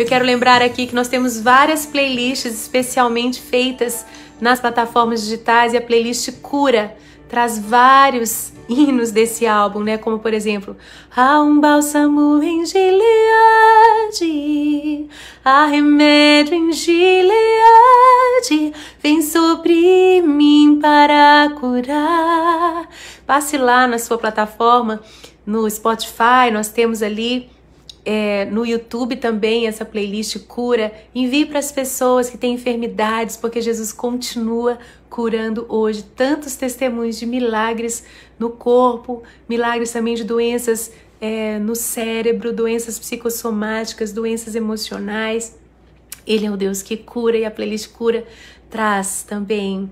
Eu quero lembrar aqui que nós temos várias playlists especialmente feitas nas plataformas digitais e a playlist Cura traz vários hinos desse álbum, né? Como por exemplo, há um bálsamo em Gileade, há remédio em Gileade, vem sobre mim para curar. Passe lá na sua plataforma, no Spotify, nós temos ali é, no YouTube também essa playlist cura. Envie para as pessoas que têm enfermidades, porque Jesus continua curando hoje tantos testemunhos de milagres no corpo, milagres também de doenças é, no cérebro, doenças psicossomáticas, doenças emocionais. Ele é o Deus que cura e a playlist cura traz também